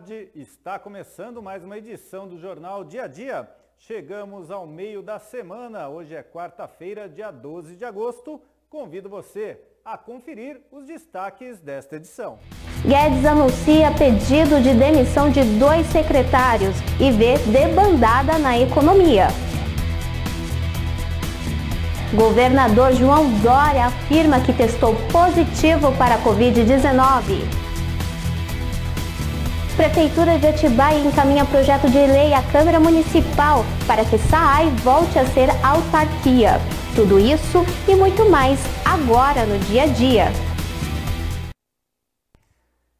tarde, está começando mais uma edição do Jornal Dia a Dia. Chegamos ao meio da semana, hoje é quarta-feira, dia 12 de agosto. Convido você a conferir os destaques desta edição. Guedes anuncia pedido de demissão de dois secretários e vê debandada na economia. Governador João Dória afirma que testou positivo para a Covid-19. Prefeitura de Atibaia encaminha projeto de lei à Câmara Municipal para que Saai volte a ser autarquia. Tudo isso e muito mais agora no dia a dia.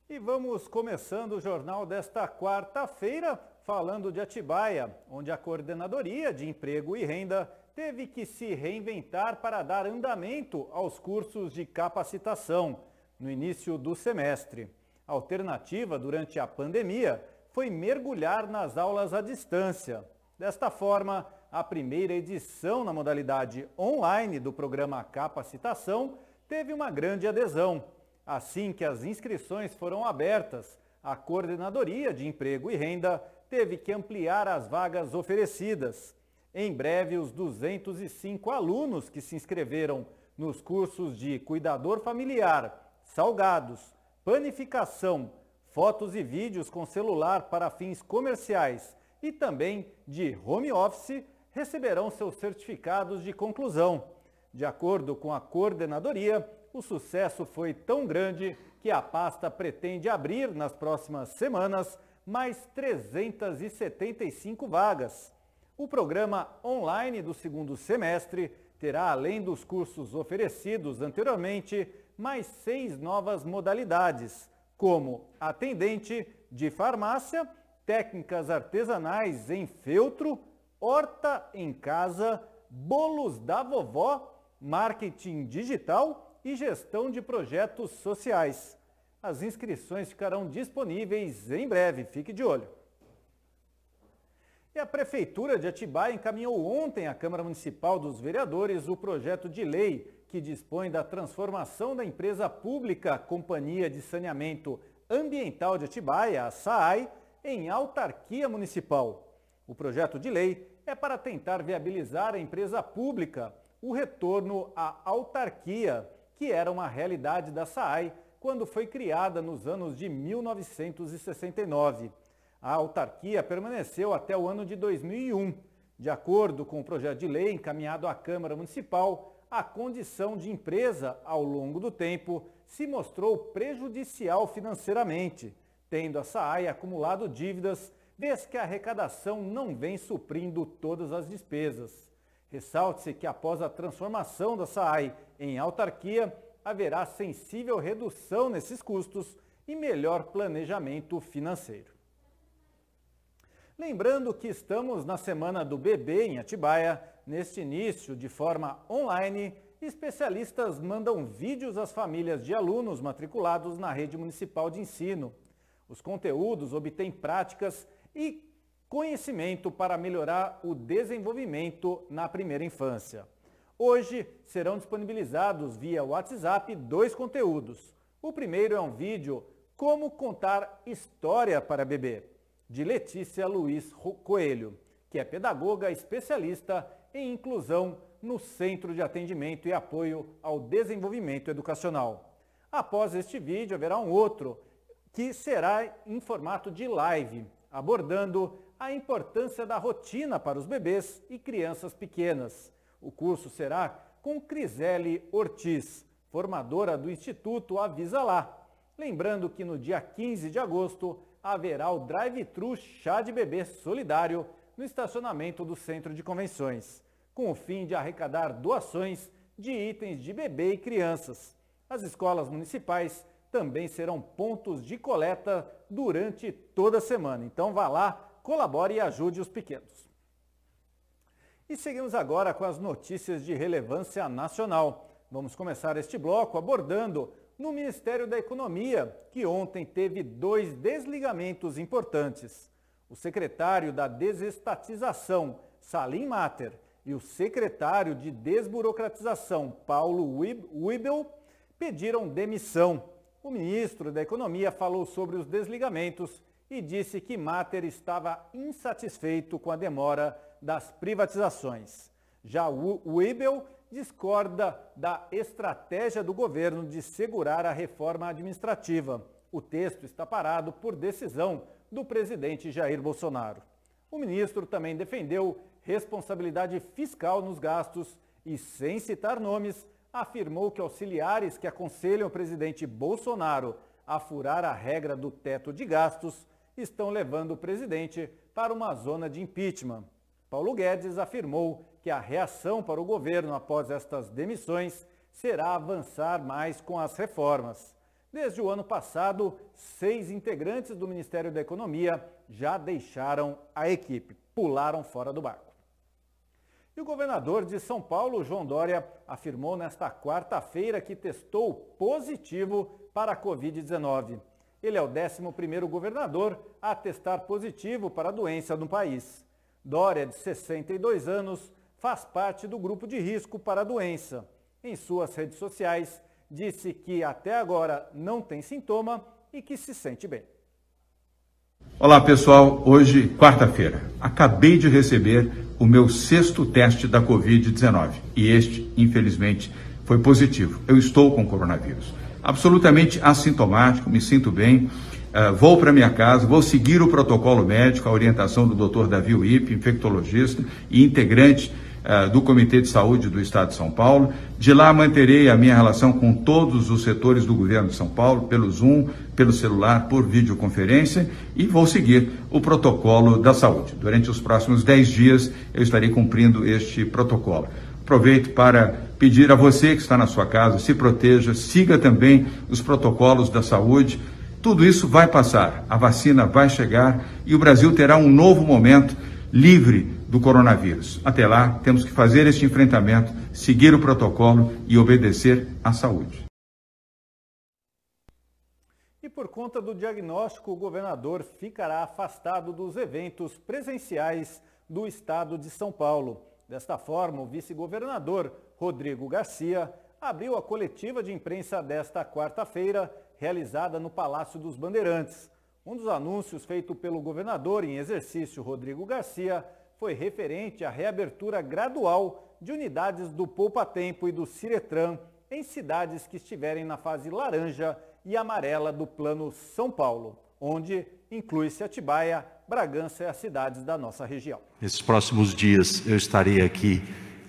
E vamos começando o jornal desta quarta-feira falando de Atibaia, onde a Coordenadoria de Emprego e Renda teve que se reinventar para dar andamento aos cursos de capacitação no início do semestre alternativa durante a pandemia foi mergulhar nas aulas à distância. Desta forma, a primeira edição na modalidade online do programa Capacitação teve uma grande adesão. Assim que as inscrições foram abertas, a Coordenadoria de Emprego e Renda teve que ampliar as vagas oferecidas. Em breve, os 205 alunos que se inscreveram nos cursos de cuidador familiar, salgados, panificação, fotos e vídeos com celular para fins comerciais e também de home office receberão seus certificados de conclusão. De acordo com a coordenadoria, o sucesso foi tão grande que a pasta pretende abrir nas próximas semanas mais 375 vagas. O programa online do segundo semestre terá, além dos cursos oferecidos anteriormente, mais seis novas modalidades, como atendente de farmácia, técnicas artesanais em feltro, horta em casa, bolos da vovó, marketing digital e gestão de projetos sociais. As inscrições ficarão disponíveis em breve, fique de olho. E a Prefeitura de Atibaia encaminhou ontem à Câmara Municipal dos Vereadores o projeto de lei que dispõe da transformação da empresa pública Companhia de Saneamento Ambiental de Atibaia, a SAAI, em autarquia municipal. O projeto de lei é para tentar viabilizar a empresa pública o retorno à autarquia, que era uma realidade da SAAI quando foi criada nos anos de 1969. A autarquia permaneceu até o ano de 2001. De acordo com o projeto de lei encaminhado à Câmara Municipal, a condição de empresa, ao longo do tempo, se mostrou prejudicial financeiramente, tendo a SAAI acumulado dívidas desde que a arrecadação não vem suprindo todas as despesas. Ressalte-se que após a transformação da SAAI em autarquia, haverá sensível redução nesses custos e melhor planejamento financeiro. Lembrando que estamos na semana do bebê em Atibaia, Neste início, de forma online, especialistas mandam vídeos às famílias de alunos matriculados na rede municipal de ensino. Os conteúdos obtêm práticas e conhecimento para melhorar o desenvolvimento na primeira infância. Hoje serão disponibilizados via WhatsApp dois conteúdos. O primeiro é um vídeo Como Contar História para Bebê, de Letícia Luiz Coelho, que é pedagoga especialista em inclusão no Centro de Atendimento e Apoio ao Desenvolvimento Educacional. Após este vídeo, haverá um outro que será em formato de live, abordando a importância da rotina para os bebês e crianças pequenas. O curso será com Crisele Ortiz, formadora do Instituto Avisa Lá. Lembrando que no dia 15 de agosto haverá o drive-thru chá de bebê solidário no estacionamento do Centro de Convenções com o fim de arrecadar doações de itens de bebê e crianças. As escolas municipais também serão pontos de coleta durante toda a semana. Então vá lá, colabore e ajude os pequenos. E seguimos agora com as notícias de relevância nacional. Vamos começar este bloco abordando no Ministério da Economia, que ontem teve dois desligamentos importantes. O secretário da Desestatização, Salim Mater, e o secretário de Desburocratização, Paulo Wibel, pediram demissão. O ministro da Economia falou sobre os desligamentos e disse que Mater estava insatisfeito com a demora das privatizações. Já Wibel discorda da estratégia do governo de segurar a reforma administrativa. O texto está parado por decisão do presidente Jair Bolsonaro. O ministro também defendeu responsabilidade fiscal nos gastos e, sem citar nomes, afirmou que auxiliares que aconselham o presidente Bolsonaro a furar a regra do teto de gastos estão levando o presidente para uma zona de impeachment. Paulo Guedes afirmou que a reação para o governo após estas demissões será avançar mais com as reformas. Desde o ano passado, seis integrantes do Ministério da Economia já deixaram a equipe, pularam fora do barco. E o governador de São Paulo, João Dória, afirmou nesta quarta-feira que testou positivo para a Covid-19. Ele é o 11º governador a testar positivo para a doença no país. Dória, de 62 anos, faz parte do grupo de risco para a doença. Em suas redes sociais, disse que até agora não tem sintoma e que se sente bem. Olá pessoal, hoje quarta-feira. Acabei de receber o meu sexto teste da Covid-19 e este, infelizmente, foi positivo. Eu estou com coronavírus. Absolutamente assintomático, me sinto bem. Uh, vou para minha casa, vou seguir o protocolo médico, a orientação do Dr. Davi Uip, infectologista e integrante eh, do Comitê de Saúde do Estado de São Paulo. De lá manterei a minha relação com todos os setores do governo de São Paulo, pelo Zoom, pelo celular, por videoconferência e vou seguir o protocolo da saúde. Durante os próximos 10 dias eu estarei cumprindo este protocolo. Aproveito para pedir a você que está na sua casa, se proteja, siga também os protocolos da saúde. Tudo isso vai passar, a vacina vai chegar e o Brasil terá um novo momento livre do coronavírus. Até lá, temos que fazer este enfrentamento, seguir o protocolo e obedecer à saúde. E por conta do diagnóstico, o governador ficará afastado dos eventos presenciais do estado de São Paulo. Desta forma, o vice-governador Rodrigo Garcia abriu a coletiva de imprensa desta quarta-feira, realizada no Palácio dos Bandeirantes. Um dos anúncios feito pelo governador em exercício Rodrigo Garcia foi referente à reabertura gradual de unidades do Poupa Tempo e do Ciretran em cidades que estiverem na fase laranja e amarela do Plano São Paulo, onde inclui-se Atibaia, Bragança e as cidades da nossa região. Nesses próximos dias eu estarei aqui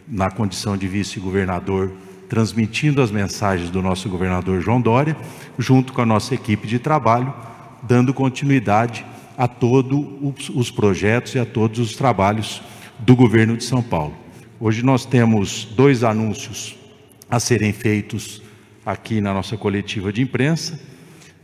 na condição de vice-governador, transmitindo as mensagens do nosso governador João Dória, junto com a nossa equipe de trabalho, dando continuidade a todos os projetos e a todos os trabalhos do governo de São Paulo. Hoje nós temos dois anúncios a serem feitos aqui na nossa coletiva de imprensa.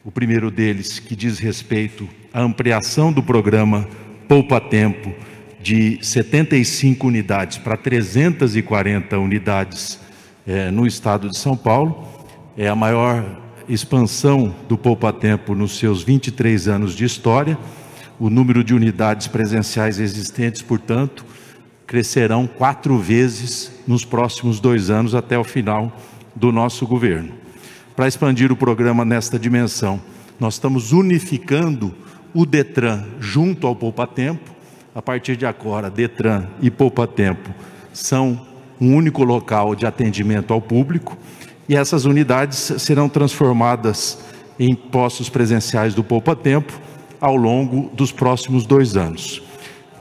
O primeiro deles que diz respeito à ampliação do programa Poupa Tempo de 75 unidades para 340 unidades é, no estado de São Paulo. É a maior expansão do Poupa Tempo nos seus 23 anos de história. O número de unidades presenciais existentes, portanto, crescerão quatro vezes nos próximos dois anos até o final do nosso governo. Para expandir o programa nesta dimensão, nós estamos unificando o Detran junto ao Poupa Tempo. A partir de agora, Detran e Poupa Tempo são um único local de atendimento ao público e essas unidades serão transformadas em postos presenciais do Poupa Tempo ao longo dos próximos dois anos.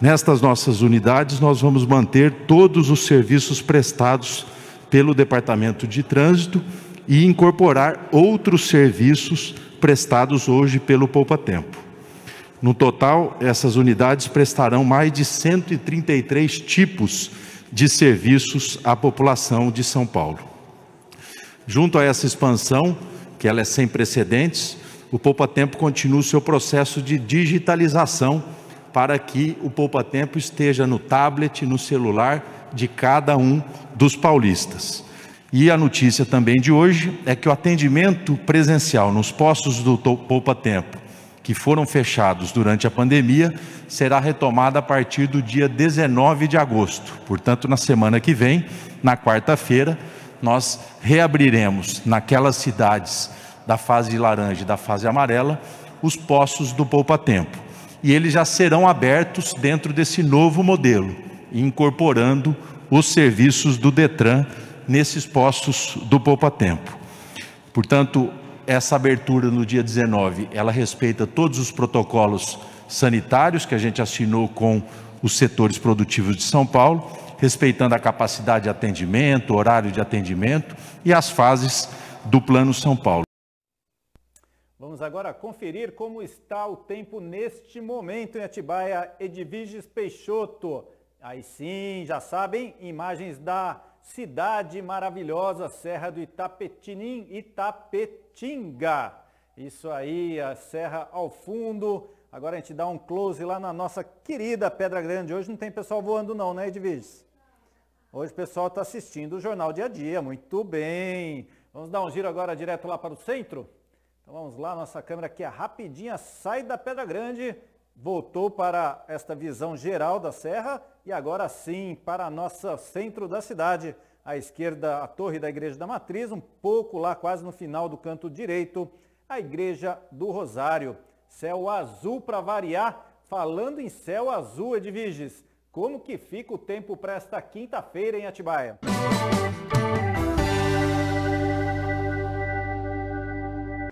Nestas nossas unidades, nós vamos manter todos os serviços prestados pelo Departamento de Trânsito e incorporar outros serviços prestados hoje pelo Poupa Tempo. No total, essas unidades prestarão mais de 133 tipos de serviços à população de São Paulo. Junto a essa expansão, que ela é sem precedentes, o Poupa Tempo continua o seu processo de digitalização para que o Poupa Tempo esteja no tablet, no celular de cada um dos paulistas. E a notícia também de hoje é que o atendimento presencial nos postos do Poupa Tempo, que foram fechados durante a pandemia, será retomado a partir do dia 19 de agosto. Portanto, na semana que vem, na quarta-feira, nós reabriremos naquelas cidades da fase laranja e da fase amarela os postos do poupa-tempo. E eles já serão abertos dentro desse novo modelo, incorporando os serviços do Detran nesses postos do poupa-tempo. Portanto, essa abertura no dia 19, ela respeita todos os protocolos sanitários que a gente assinou com os setores produtivos de São Paulo respeitando a capacidade de atendimento, horário de atendimento e as fases do Plano São Paulo. Vamos agora conferir como está o tempo neste momento em Atibaia. Edviges Peixoto. Aí sim, já sabem, imagens da cidade maravilhosa, Serra do Itapetinim, Itapetinga. Isso aí, a serra ao fundo. Agora a gente dá um close lá na nossa querida Pedra Grande. Hoje não tem pessoal voando não, né, Edviges? Hoje o pessoal está assistindo o Jornal Dia a Dia, muito bem. Vamos dar um giro agora direto lá para o centro? Então vamos lá, nossa câmera aqui é rapidinha, sai da Pedra Grande, voltou para esta visão geral da serra e agora sim para a nossa centro da cidade. À esquerda, a torre da Igreja da Matriz, um pouco lá quase no final do canto direito, a Igreja do Rosário. Céu azul para variar. Falando em céu azul, Edviges, como que fica o tempo para esta quinta-feira em Atibaia?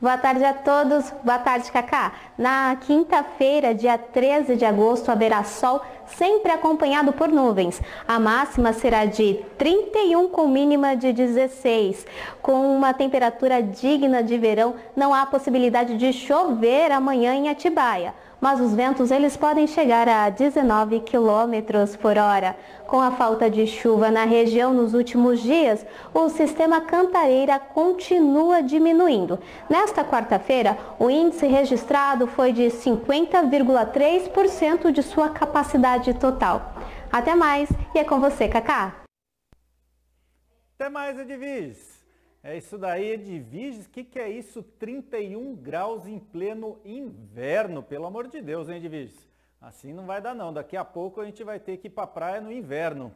Boa tarde a todos, boa tarde Cacá. Na quinta-feira, dia 13 de agosto, haverá sol sempre acompanhado por nuvens. A máxima será de 31 com mínima de 16. Com uma temperatura digna de verão, não há possibilidade de chover amanhã em Atibaia mas os ventos eles podem chegar a 19 km por hora. Com a falta de chuva na região nos últimos dias, o sistema Cantareira continua diminuindo. Nesta quarta-feira, o índice registrado foi de 50,3% de sua capacidade total. Até mais e é com você, Cacá. Até mais, Edivis. É isso daí, Edviges. O que, que é isso? 31 graus em pleno inverno, pelo amor de Deus, hein, Edviges? Assim não vai dar não. Daqui a pouco a gente vai ter que ir para a praia no inverno.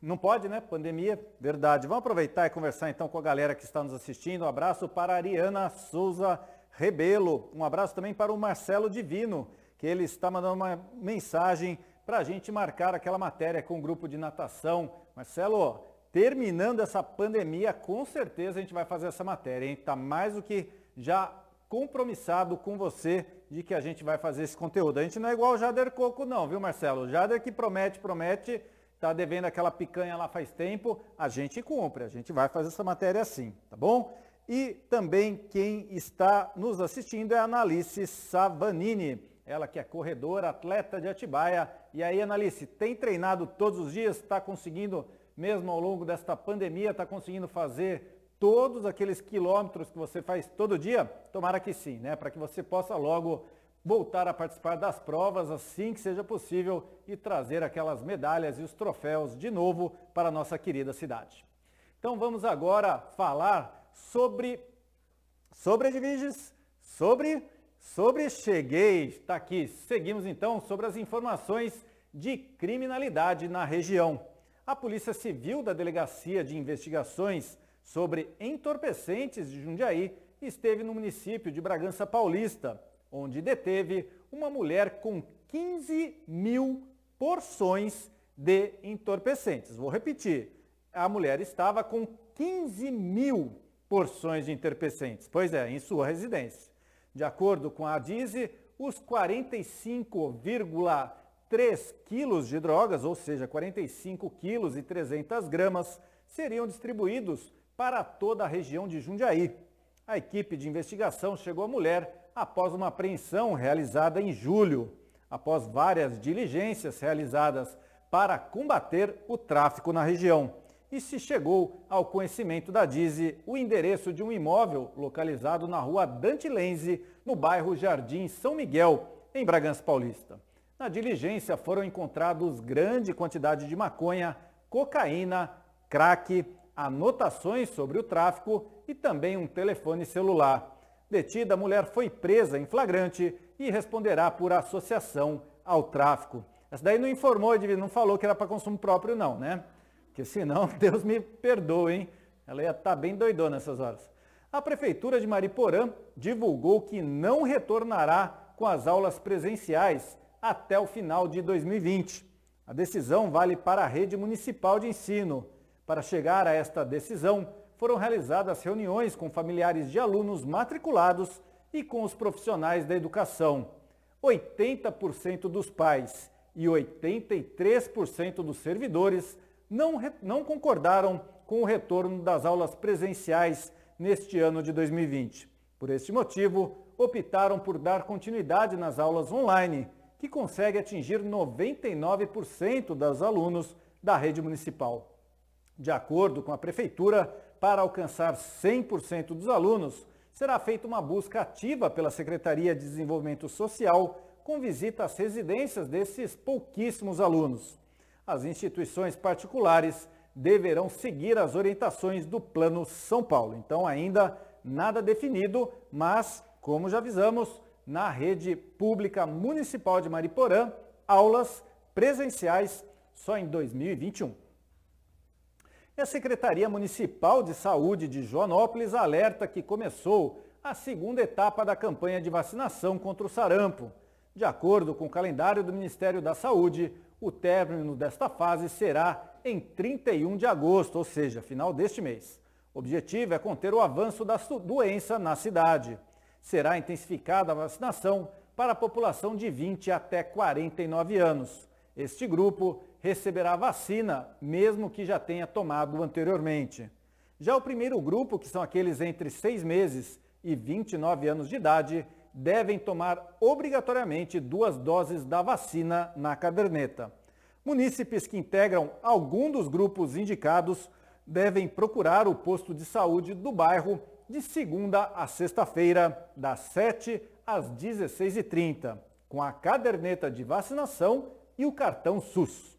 Não pode, né? Pandemia, verdade. Vamos aproveitar e conversar então com a galera que está nos assistindo. Um abraço para a Ariana Souza Rebelo. Um abraço também para o Marcelo Divino, que ele está mandando uma mensagem para a gente marcar aquela matéria com o grupo de natação. Marcelo, terminando essa pandemia, com certeza a gente vai fazer essa matéria, hein? Está mais do que já compromissado com você de que a gente vai fazer esse conteúdo. A gente não é igual o Jader Coco não, viu Marcelo? O Jader que promete, promete, tá devendo aquela picanha lá faz tempo, a gente cumpre, a gente vai fazer essa matéria assim, tá bom? E também quem está nos assistindo é a Analice Savanini, ela que é corredora, atleta de Atibaia. E aí, Analice, tem treinado todos os dias, está conseguindo mesmo ao longo desta pandemia, está conseguindo fazer todos aqueles quilômetros que você faz todo dia? Tomara que sim, né? Para que você possa logo voltar a participar das provas assim que seja possível e trazer aquelas medalhas e os troféus de novo para a nossa querida cidade. Então vamos agora falar sobre sobre Edviges, sobre sobre cheguei, está aqui. Seguimos então sobre as informações de criminalidade na região a Polícia Civil da Delegacia de Investigações sobre Entorpecentes de Jundiaí esteve no município de Bragança Paulista, onde deteve uma mulher com 15 mil porções de entorpecentes. Vou repetir, a mulher estava com 15 mil porções de entorpecentes, pois é, em sua residência. De acordo com a DISE, os 45, 3 quilos de drogas, ou seja, 45 quilos e 300 gramas, seriam distribuídos para toda a região de Jundiaí. A equipe de investigação chegou à mulher após uma apreensão realizada em julho, após várias diligências realizadas para combater o tráfico na região. E se chegou ao conhecimento da Dize o endereço de um imóvel localizado na rua Dante Lenze, no bairro Jardim São Miguel, em Bragança Paulista. Na diligência foram encontrados grande quantidade de maconha, cocaína, crack, anotações sobre o tráfico e também um telefone celular. Detida, a mulher foi presa em flagrante e responderá por associação ao tráfico. Essa daí não informou, não falou que era para consumo próprio não, né? Porque senão, Deus me perdoe, hein? Ela ia estar tá bem doidona nessas horas. A Prefeitura de Mariporã divulgou que não retornará com as aulas presenciais até o final de 2020. A decisão vale para a rede municipal de ensino. Para chegar a esta decisão, foram realizadas reuniões com familiares de alunos matriculados e com os profissionais da educação. 80% dos pais e 83% dos servidores não, não concordaram com o retorno das aulas presenciais neste ano de 2020. Por este motivo, optaram por dar continuidade nas aulas online que consegue atingir 99% dos alunos da rede municipal. De acordo com a Prefeitura, para alcançar 100% dos alunos, será feita uma busca ativa pela Secretaria de Desenvolvimento Social com visita às residências desses pouquíssimos alunos. As instituições particulares deverão seguir as orientações do Plano São Paulo. Então, ainda nada definido, mas, como já avisamos, na rede pública municipal de Mariporã, aulas presenciais só em 2021. E a Secretaria Municipal de Saúde de Joanópolis alerta que começou a segunda etapa da campanha de vacinação contra o sarampo. De acordo com o calendário do Ministério da Saúde, o término desta fase será em 31 de agosto, ou seja, final deste mês. O objetivo é conter o avanço da doença na cidade será intensificada a vacinação para a população de 20 até 49 anos. Este grupo receberá a vacina, mesmo que já tenha tomado anteriormente. Já o primeiro grupo, que são aqueles entre 6 meses e 29 anos de idade, devem tomar obrigatoriamente duas doses da vacina na caderneta. Munícipes que integram algum dos grupos indicados devem procurar o posto de saúde do bairro de segunda a sexta-feira, das 7 às 16h30, com a caderneta de vacinação e o cartão SUS.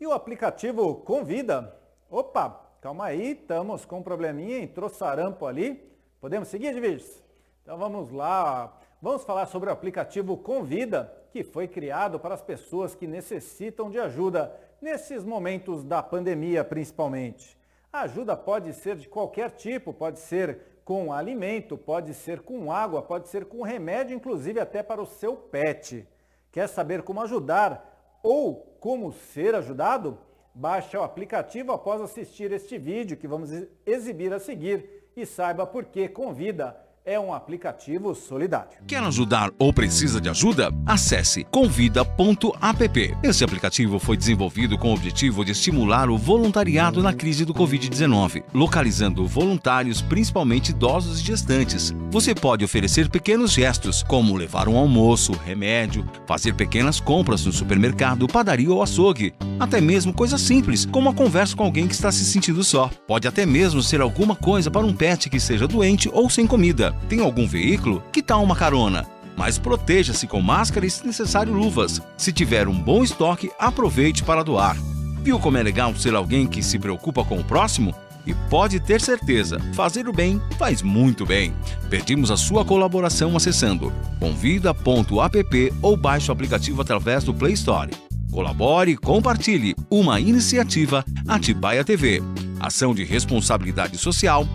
E o aplicativo Convida. Opa, calma aí, estamos com um probleminha, entrou sarampo ali. Podemos seguir, Divis? Então vamos lá. Vamos falar sobre o aplicativo Convida, que foi criado para as pessoas que necessitam de ajuda nesses momentos da pandemia, principalmente. A ajuda pode ser de qualquer tipo, pode ser com alimento, pode ser com água, pode ser com remédio, inclusive até para o seu pet. Quer saber como ajudar ou como ser ajudado? Baixe o aplicativo após assistir este vídeo que vamos exibir a seguir e saiba por que convida é um aplicativo solidário. Quer ajudar ou precisa de ajuda? Acesse convida.app. Esse aplicativo foi desenvolvido com o objetivo de estimular o voluntariado na crise do Covid-19, localizando voluntários, principalmente idosos e gestantes. Você pode oferecer pequenos gestos, como levar um almoço, remédio, fazer pequenas compras no supermercado, padaria ou açougue, até mesmo coisas simples, como a conversa com alguém que está se sentindo só. Pode até mesmo ser alguma coisa para um pet que seja doente ou sem comida. Tem algum veículo? Que tal tá uma carona? Mas proteja-se com máscara e, se necessário, luvas. Se tiver um bom estoque, aproveite para doar. Viu como é legal ser alguém que se preocupa com o próximo? E pode ter certeza, fazer o bem faz muito bem. Pedimos a sua colaboração acessando convida.app ou baixe o aplicativo através do Play Store. Colabore e compartilhe uma iniciativa Atibaia TV. Ação de responsabilidade social.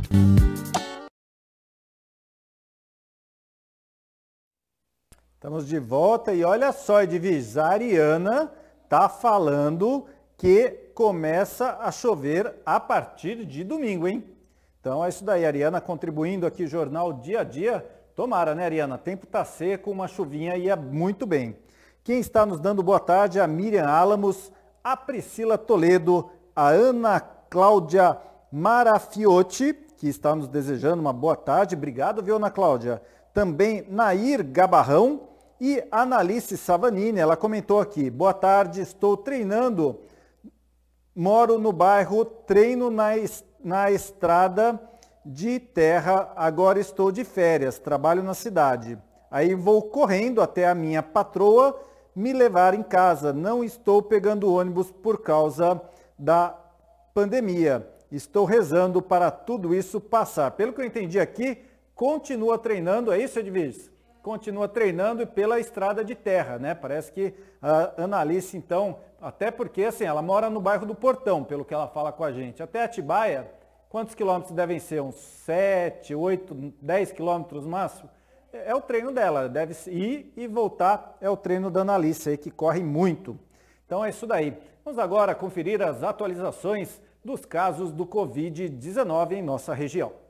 Estamos de volta e olha só, Edvis, a Ariana está falando que começa a chover a partir de domingo, hein? Então é isso daí, Ariana contribuindo aqui, Jornal Dia a Dia. Tomara, né, Ariana? Tempo tá seco, uma chuvinha ia é muito bem. Quem está nos dando boa tarde? É a Miriam Álamos, a Priscila Toledo, a Ana Cláudia Marafiotti, que está nos desejando uma boa tarde. Obrigado, viu, Ana Cláudia? Também Nair Gabarrão, e a Analice Savanini, ela comentou aqui, boa tarde, estou treinando, moro no bairro, treino na, na estrada de terra, agora estou de férias, trabalho na cidade. Aí vou correndo até a minha patroa me levar em casa, não estou pegando ônibus por causa da pandemia. Estou rezando para tudo isso passar. Pelo que eu entendi aqui, continua treinando, é isso, Edviges? continua treinando pela estrada de terra, né? Parece que a Analice, então, até porque assim, ela mora no bairro do Portão, pelo que ela fala com a gente. Até Atibaia, quantos quilômetros devem ser? Uns 7, 8, 10 quilômetros máximo? É, é o treino dela, deve ir e voltar, é o treino da Analice aí, que corre muito. Então é isso daí. Vamos agora conferir as atualizações dos casos do Covid-19 em nossa região.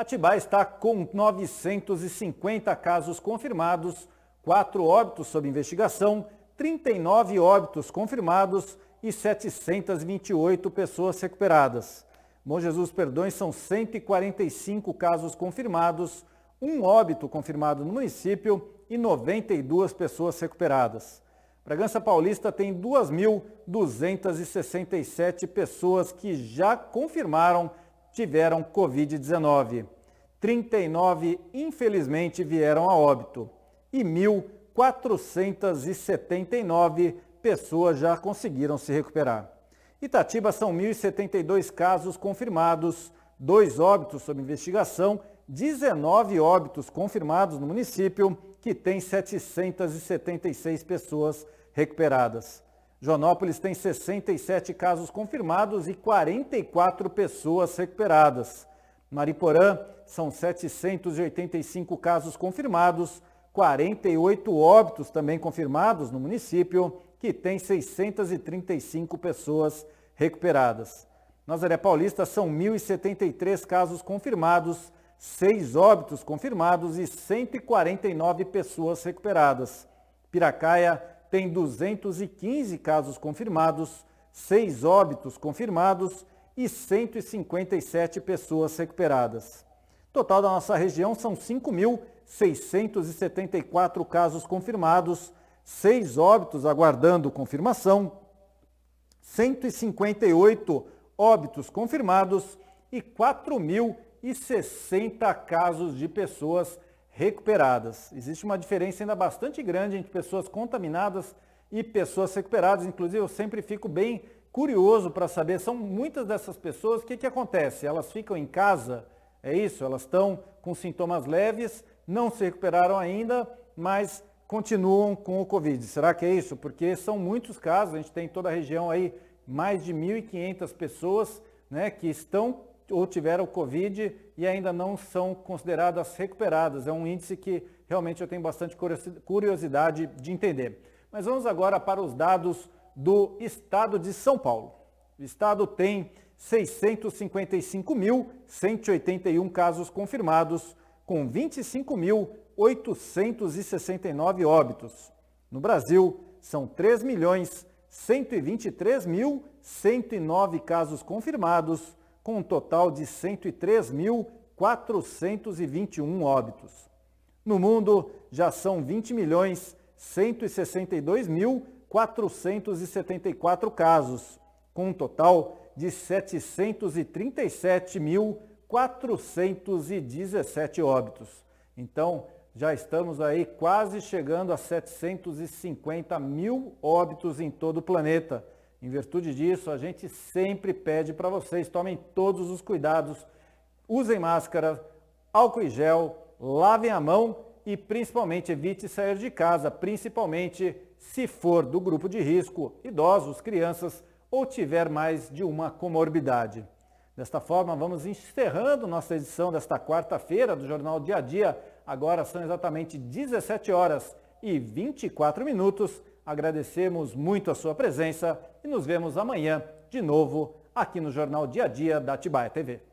Atibaia está com 950 casos confirmados, 4 óbitos sob investigação, 39 óbitos confirmados e 728 pessoas recuperadas. Bom Jesus Perdões são 145 casos confirmados, um óbito confirmado no município e 92 pessoas recuperadas. Bragança Paulista tem 2.267 pessoas que já confirmaram tiveram Covid-19. 39, infelizmente, vieram a óbito. E 1.479 pessoas já conseguiram se recuperar. Itatiba são 1.072 casos confirmados, dois óbitos sob investigação, 19 óbitos confirmados no município, que tem 776 pessoas recuperadas. Joanópolis tem 67 casos confirmados e 44 pessoas recuperadas. Mariporã, são 785 casos confirmados, 48 óbitos também confirmados no município, que tem 635 pessoas recuperadas. Nazaré Paulista são 1.073 casos confirmados, 6 óbitos confirmados e 149 pessoas recuperadas. Piracaia, tem 215 casos confirmados, 6 óbitos confirmados e 157 pessoas recuperadas. Total da nossa região são 5.674 casos confirmados, 6 óbitos aguardando confirmação, 158 óbitos confirmados e 4.060 casos de pessoas recuperadas recuperadas. Existe uma diferença ainda bastante grande entre pessoas contaminadas e pessoas recuperadas. Inclusive, eu sempre fico bem curioso para saber, são muitas dessas pessoas, o que, que acontece? Elas ficam em casa, é isso? Elas estão com sintomas leves, não se recuperaram ainda, mas continuam com o Covid. Será que é isso? Porque são muitos casos, a gente tem em toda a região aí mais de 1.500 pessoas né, que estão ou tiveram Covid e ainda não são consideradas recuperadas. É um índice que realmente eu tenho bastante curiosidade de entender. Mas vamos agora para os dados do estado de São Paulo. O estado tem 655.181 casos confirmados, com 25.869 óbitos. No Brasil, são 3.123.109 milhões casos confirmados, com um total de 103.421 óbitos. No mundo, já são 20 milhões 162.474 casos, com um total de 737.417 óbitos. Então, já estamos aí quase chegando a 750 mil óbitos em todo o planeta. Em virtude disso, a gente sempre pede para vocês tomem todos os cuidados, usem máscara, álcool e gel, lavem a mão e principalmente evite sair de casa, principalmente se for do grupo de risco, idosos, crianças ou tiver mais de uma comorbidade. Desta forma, vamos encerrando nossa edição desta quarta-feira do Jornal Dia a Dia. Agora são exatamente 17 horas e 24 minutos Agradecemos muito a sua presença e nos vemos amanhã de novo aqui no Jornal Dia a Dia da Tibaia TV.